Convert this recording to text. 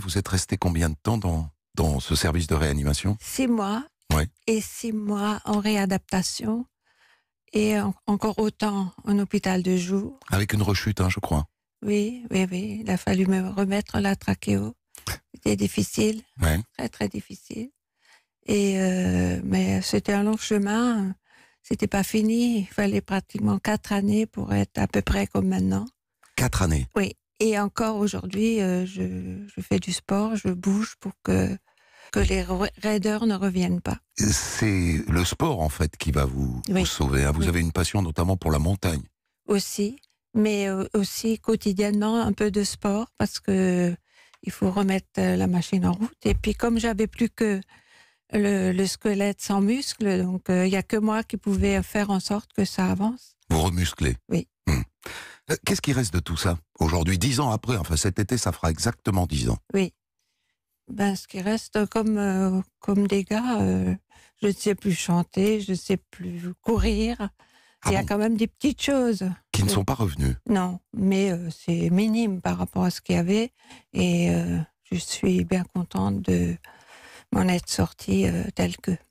Vous êtes resté combien de temps dans, dans ce service de réanimation Six mois. Et six mois en réadaptation. Et encore autant en hôpital de jour. Avec une rechute, hein, je crois. Oui, oui, oui. Il a fallu me remettre la trachéo. C'était difficile. Très, très difficile. Et euh, mais c'était un long chemin. C'était pas fini. Il fallait pratiquement quatre années pour être à peu près comme maintenant. Quatre années. Oui. Et encore aujourd'hui, euh, je, fais du sport, je bouge pour que, que les raideurs ne reviennent pas. C'est le sport, en fait, qui va vous, sauver. Hein. Vous avez une passion notamment pour la montagne. Aussi, mais euh, aussi quotidiennement un peu de sport parce que il faut remettre euh, la machine en route. Et puis, comme j'avais plus que le, squelette sans muscles, donc il n'y a que moi qui pouvais faire en sorte que ça avance. Vous remusclez Oui. Hmm. Euh, qu'est-ce qui reste de tout ça aujourd'hui, dix ans après Enfin, cet été, ça fera exactement dix ans. Oui. Ben, ce qui reste comme, euh, des comme euh, je ne sais plus chanter, je ne sais plus courir. Ah Il y a quand même des petites choses. Qui ne sont pas revenues. Non, mais c'est minime par rapport à ce qu'il y avait. Et je suis bien contente de m'en être sortie telle que.